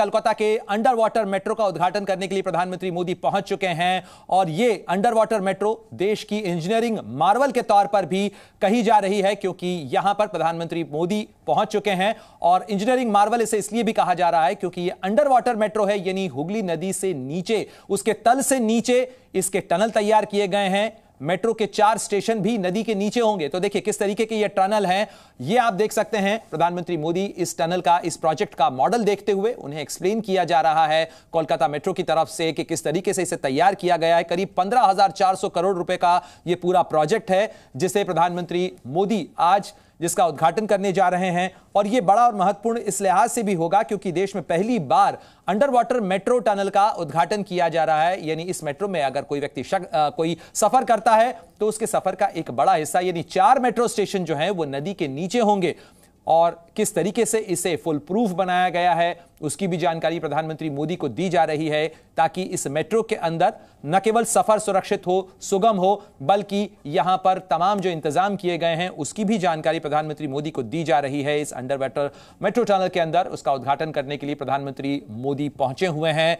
कलकत्ता के under water metro का उद्घाटन करने के लिए प्रधानमंत्री मोदी पहुंच चुके हैं और ये अंडर वाटर मेट्रो देश की इंजीनियरिंग मार्वल के तौर पर भी कही जा रही है क्योंकि यहां पर प्रधानमंत्री मोदी पहुंच चुके हैं और इंजीनियरिंग मार्वल इसे इसलिए भी कहा जा रहा है क्योंकि ये अंडर वाटर मेट्रो है यानी हुगली नदी से नीचे उसके तल से नीचे इसके टनल तैयार किए गए हैं मेट्रो के चार स्टेशन भी नदी के नीचे होंगे तो देखिए किस तरीके के ये टनल हैं ये आप देख सकते हैं प्रधानमंत्री मोदी इस टनल का इस प्रोजेक्ट का मॉडल देखते हुए उन्हें एक्सप्लेन किया जा रहा है कोलकाता मेट्रो की तरफ से कि किस तरीके से इसे तैयार किया गया है करीब 15,400 करोड़ रुपए का यह पूरा प्रोजेक्ट है जिसे प्रधानमंत्री मोदी आज जिसका उद्घाटन करने जा रहे हैं और यह बड़ा और महत्वपूर्ण इस लिहाज से भी होगा क्योंकि देश में पहली बार अंडर वाटर मेट्रो टनल का उद्घाटन किया जा रहा है यानी इस मेट्रो में अगर कोई व्यक्ति शक, आ, कोई सफर करता है तो उसके सफर का एक बड़ा हिस्सा यानी चार मेट्रो स्टेशन जो है वो नदी के नीचे होंगे और किस तरीके से इसे फुल प्रूफ बनाया गया है उसकी भी जानकारी प्रधानमंत्री मोदी को दी जा रही है ताकि इस मेट्रो के अंदर न केवल सफर सुरक्षित हो सुगम हो बल्कि यहां पर तमाम जो इंतजाम किए गए हैं उसकी भी जानकारी प्रधानमंत्री मोदी को दी जा रही है इस अंडर मेट्रो टनल के अंदर उसका उद्घाटन करने के लिए प्रधानमंत्री मोदी पहुंचे हुए हैं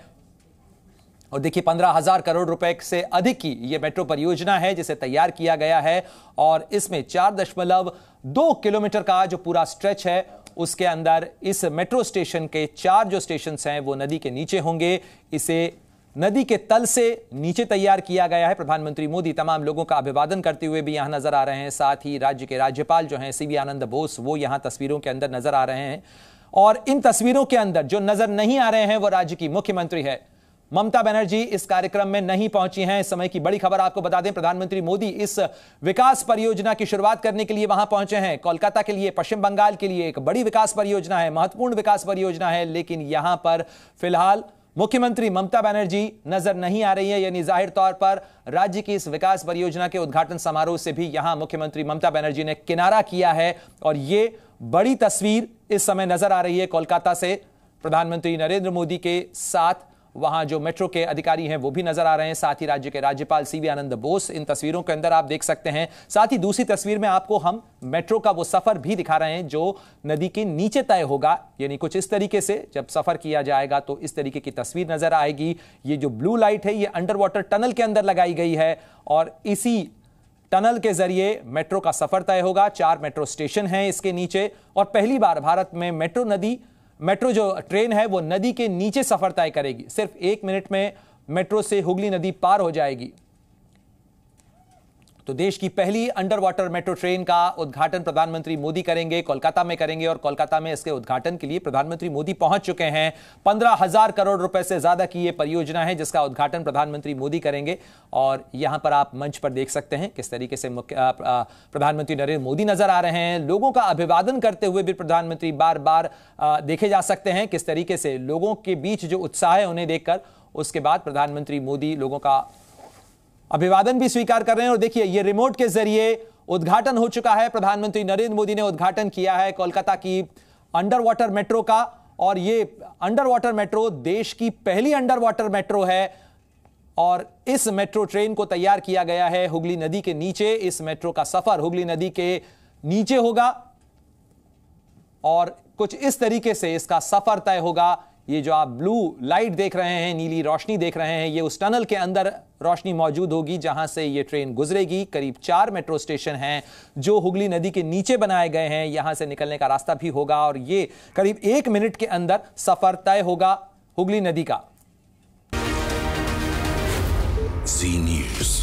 और देखिए पंद्रह हजार करोड़ रुपए से अधिक की यह मेट्रो परियोजना है जिसे तैयार किया गया है और इसमें चार दशमलव दो किलोमीटर का जो पूरा स्ट्रेच है उसके अंदर इस मेट्रो स्टेशन के चार जो स्टेशन हैं वो नदी के नीचे होंगे इसे नदी के तल से नीचे तैयार किया गया है प्रधानमंत्री मोदी तमाम लोगों का अभिवादन करते हुए भी यहां नजर आ रहे हैं साथ ही राज्य के राज्यपाल जो हैं सीबी आनंद बोस वो यहां तस्वीरों के अंदर नजर आ रहे हैं और इन तस्वीरों के अंदर जो नजर नहीं आ रहे हैं वो राज्य की मुख्यमंत्री है ममता बनर्जी इस कार्यक्रम में नहीं पहुंची हैं इस समय की बड़ी खबर आपको बता दें प्रधानमंत्री मोदी इस विकास परियोजना की शुरुआत करने के लिए वहां पहुंचे हैं कोलकाता के लिए पश्चिम बंगाल के लिए एक बड़ी विकास परियोजना है महत्वपूर्ण विकास परियोजना है लेकिन यहां पर फिलहाल मुख्यमंत्री ममता बनर्जी नजर नहीं आ रही है यानी जाहिर तौर पर राज्य की इस विकास परियोजना के उद्घाटन समारोह से भी यहां मुख्यमंत्री ममता बनर्जी ने किनारा किया है और ये बड़ी तस्वीर इस समय नजर आ रही है कोलकाता से प्रधानमंत्री नरेंद्र मोदी के साथ वहां जो मेट्रो के अधिकारी हैं वो भी नजर आ रहे हैं साथ ही राज्य के राज्यपाल वी आनंद बोस इन तस्वीरों के अंदर आप देख सकते हैं साथ ही दूसरी तस्वीर में आपको हम मेट्रो का वो सफर भी दिखा रहे हैं जो नदी के नीचे तय होगा यानी कुछ इस तरीके से जब सफर किया जाएगा तो इस तरीके की तस्वीर नजर आएगी ये जो ब्लू लाइट है ये अंडर वाटर टनल के अंदर लगाई गई है और इसी टनल के जरिए मेट्रो का सफर तय होगा चार मेट्रो स्टेशन हैं इसके नीचे और पहली बार भारत में मेट्रो नदी मेट्रो जो ट्रेन है वो नदी के नीचे सफर तय करेगी सिर्फ एक मिनट में मेट्रो से हुगली नदी पार हो जाएगी तो देश की पहली अंडर वाटर मेट्रो ट्रेन का उद्घाटन प्रधानमंत्री मोदी करेंगे कोलकाता में करेंगे और कोलकाता में इसके उद्घाटन के लिए प्रधानमंत्री मोदी पहुंच चुके हैं पंद्रह हजार करोड़ रुपए से ज्यादा की यह परियोजना है जिसका उद्घाटन प्रधानमंत्री मोदी करेंगे और यहां पर आप मंच पर देख सकते हैं किस तरीके से प्रधानमंत्री नरेंद्र मोदी नजर आ रहे हैं लोगों का अभिवादन करते हुए भी प्रधानमंत्री बार बार देखे जा सकते हैं किस तरीके से लोगों के बीच जो उत्साह है उन्हें देखकर उसके बाद प्रधानमंत्री मोदी लोगों का अभिवादन भी स्वीकार कर रहे हैं और देखिए ये रिमोट के जरिए उद्घाटन हो चुका है प्रधानमंत्री नरेंद्र मोदी ने उद्घाटन किया है कोलकाता की अंडर वाटर मेट्रो का और ये अंडर वाटर मेट्रो देश की पहली अंडर वाटर मेट्रो है और इस मेट्रो ट्रेन को तैयार किया गया है हुगली नदी के नीचे इस मेट्रो का सफर हुगली नदी के नीचे होगा और कुछ इस तरीके से इसका सफर तय होगा ये जो आप ब्लू लाइट देख रहे हैं नीली रोशनी देख रहे हैं ये उस टनल के अंदर रोशनी मौजूद होगी जहां से ये ट्रेन गुजरेगी करीब चार मेट्रो स्टेशन हैं जो हुगली नदी के नीचे बनाए गए हैं यहां से निकलने का रास्ता भी होगा और ये करीब एक मिनट के अंदर सफर तय होगा हुगली नदी का जी न्यूज़